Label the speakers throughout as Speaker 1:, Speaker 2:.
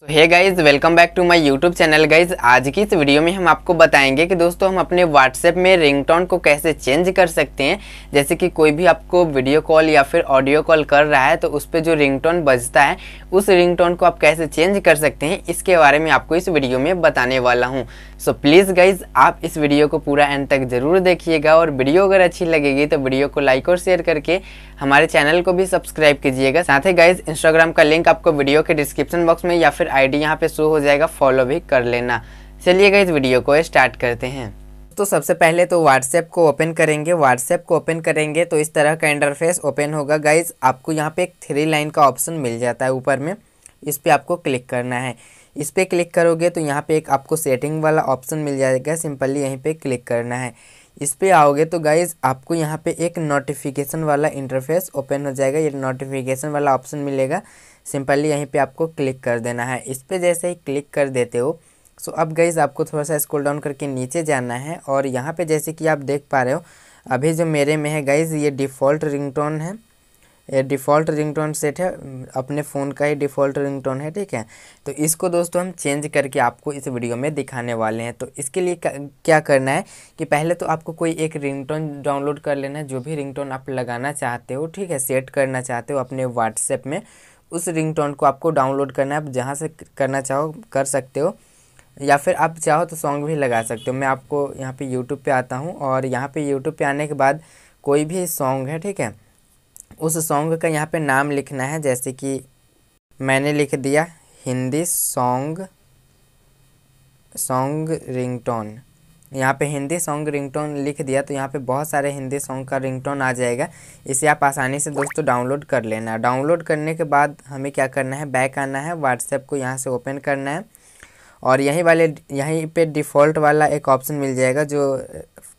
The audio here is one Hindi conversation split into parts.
Speaker 1: तो hey guys welcome back to my YouTube channel guys आज की इस वीडियो में हम आपको बताएंगे कि दोस्तों हम अपने व्हाट्सएप में रिंगटोन को कैसे चेंज कर सकते हैं जैसे कि कोई भी आपको वीडियो कॉल या फिर ऑडियो कॉल कर रहा है तो उस पर जो रिंगटोन बजता है उस रिंगटोन को आप कैसे चेंज कर सकते हैं इसके बारे में आपको इस वीडियो में बताने वाला हूँ सो प्लीज़ गाइज आप इस वीडियो को पूरा एंड तक ज़रूर देखिएगा और वीडियो अगर अच्छी लगेगी तो वीडियो को लाइक और शेयर करके हमारे चैनल को भी सब्सक्राइब कीजिएगा साथ ही गाइज इंस्टाग्राम का लिंक आपको वीडियो के डिस्क्रिप्शन बॉक्स में या फिर आईडी यहाँ पे शो हो जाएगा फॉलो भी कर लेना चलिएगा इस वीडियो को स्टार्ट करते हैं तो सबसे पहले तो WhatsApp को ओपन करेंगे व्हाट्सएप को ओपन करेंगे तो इस तरह का इंटरफेस ओपन होगा गाइज आपको यहाँ पे एक थ्री लाइन का ऑप्शन मिल जाता है ऊपर में इस पर आपको क्लिक करना है इस पर क्लिक करोगे तो यहाँ पे एक आपको सेटिंग वाला ऑप्शन मिल जाएगा सिंपली यहीं पे क्लिक करना है इस पर आओगे तो गाइज आपको यहाँ पे एक नोटिफिकेशन वाला इंटरफेस ओपन हो जाएगा ये नोटिफिकेशन वाला ऑप्शन मिलेगा सिंपली यहीं पे आपको क्लिक कर देना है इस पर जैसे ही क्लिक कर देते हो सो अब गाइज आपको थोड़ा सा स्क्रॉल डाउन करके नीचे जाना है और यहाँ पे जैसे कि आप देख पा रहे हो अभी जो मेरे में है गाइज ये डिफ़ॉल्ट रिंगटोन है ये डिफ़ॉल्ट रिंगटोन सेट है अपने फ़ोन का ही डिफ़ॉल्ट रिंगटोन है ठीक है तो इसको दोस्तों हम चेंज करके आपको इस वीडियो में दिखाने वाले हैं तो इसके लिए क्या करना है कि पहले तो आपको कोई एक रिंगटोन डाउनलोड कर लेना है जो भी रिंगटोन आप लगाना चाहते हो ठीक है सेट करना चाहते हो अपने व्हाट्सएप में उस रिंग को आपको डाउनलोड करना है आप जहाँ से करना चाहो कर सकते हो या फिर आप चाहो तो सॉन्ग भी लगा सकते हो मैं आपको यहाँ पर यूट्यूब पर आता हूँ और यहाँ पर यूट्यूब पर आने के बाद कोई भी सॉन्ग है ठीक है उस सॉन्ग का यहाँ पे नाम लिखना है जैसे कि मैंने लिख दिया हिंदी सॉन्ग सॉन्ग रिंगटोन यहाँ पे हिंदी सॉन्ग रिंगटोन लिख दिया तो यहाँ पे बहुत सारे हिंदी सॉन्ग का रिंगटोन आ जाएगा इसे आप आसानी से दोस्तों डाउनलोड कर लेना डाउनलोड करने के बाद हमें क्या करना है बैक आना है व्हाट्सएप को यहाँ से ओपन करना है और यहीं वाले यहीं पे डिफ़ॉल्ट वाला एक ऑप्शन मिल जाएगा जो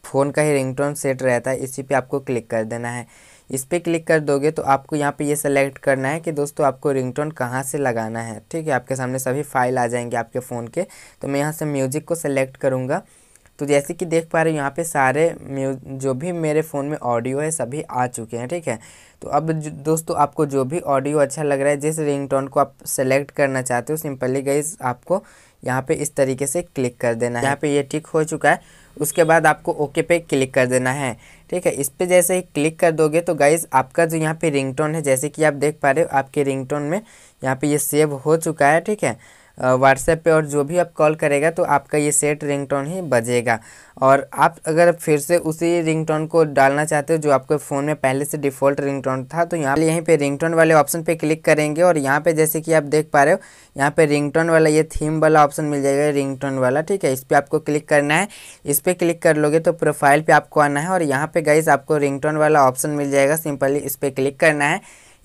Speaker 1: फ़ोन का ही रिंगटोन सेट रहता है इसी पे आपको क्लिक कर देना है इस पर क्लिक कर दोगे तो आपको यहाँ पे ये सेलेक्ट करना है कि दोस्तों आपको रिंगटोन कहाँ से लगाना है ठीक है आपके सामने सभी फाइल आ जाएंगे आपके फ़ोन के तो मैं यहाँ से म्यूज़िक को सेलेक्ट करूँगा तो जैसे कि देख पा रहे हो यहाँ पे सारे म्यू जो भी मेरे फ़ोन में ऑडियो है सभी आ चुके हैं ठीक है तो अब दोस्तों आपको जो भी ऑडियो अच्छा लग रहा है जिस रिंगटोन को आप सेलेक्ट करना चाहते हो सिंपली गई आपको यहाँ पे इस तरीके से क्लिक कर देना है यहाँ पे ये ठीक हो चुका है उसके बाद आपको ओके पे क्लिक कर देना है ठीक है इस पर जैसे ही क्लिक कर दोगे तो गाइज़ आपका जो यहाँ पे रिंगटोन है जैसे कि आप देख पा रहे हो आपके रिंगटोन में यहाँ पे ये सेव हो चुका है ठीक है व्हाट्सएप पे और जो भी आप कॉल करेगा तो आपका ये सेट रिंगटोन ही बजेगा और आप अगर फिर से उसी रिंगटोन को डालना चाहते हो जो आपके फ़ोन में पहले से डिफ़ॉल्ट रिंगटोन था तो यहाँ यहीं पे रिंगटोन वाले ऑप्शन पे क्लिक करेंगे और यहाँ पे जैसे कि आप देख पा रहे हो यहाँ पे रिंगटोन वाला ये थीम वाला ऑप्शन मिल जाएगा रिंगटोन वाला ठीक है इस पर आपको क्लिक करना है इस पर क्लिक कर लोगे तो प्रोफाइल पर आपको आना है और यहाँ पर गाइज आपको रिंग वाला ऑप्शन मिल जाएगा सिंपली इस पर क्लिक करना है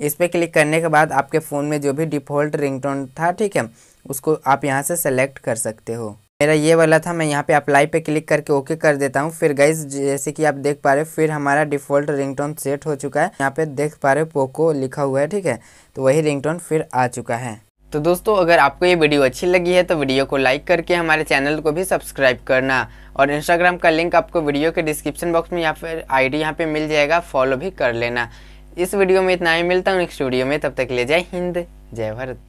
Speaker 1: इस पर क्लिक करने के बाद आपके फ़ोन में जो भी डिफ़ॉल्ट रिंगटोन था ठीक है उसको आप यहाँ से सेलेक्ट कर सकते हो मेरा ये वाला था मैं यहाँ पे अप्लाई पे क्लिक करके ओके कर देता हूँ फिर गाइज जैसे कि आप देख पा रहे हो फिर हमारा डिफ़ॉल्ट रिंगटोन सेट हो चुका है यहाँ पे देख पा रहे हो पोको लिखा हुआ है ठीक है तो वही रिंगटोन फिर आ चुका है तो दोस्तों अगर आपको ये वीडियो अच्छी लगी है तो वीडियो को लाइक करके हमारे चैनल को भी सब्सक्राइब करना और इंस्टाग्राम का लिंक आपको वीडियो के डिस्क्रिप्शन बॉक्स में या फिर आई डी यहाँ पे मिल जाएगा फॉलो भी कर लेना इस वीडियो में इतना ही मिलता हूँ नेक्स्ट वीडियो में तब तक ले जाए जय हिंद जय भारत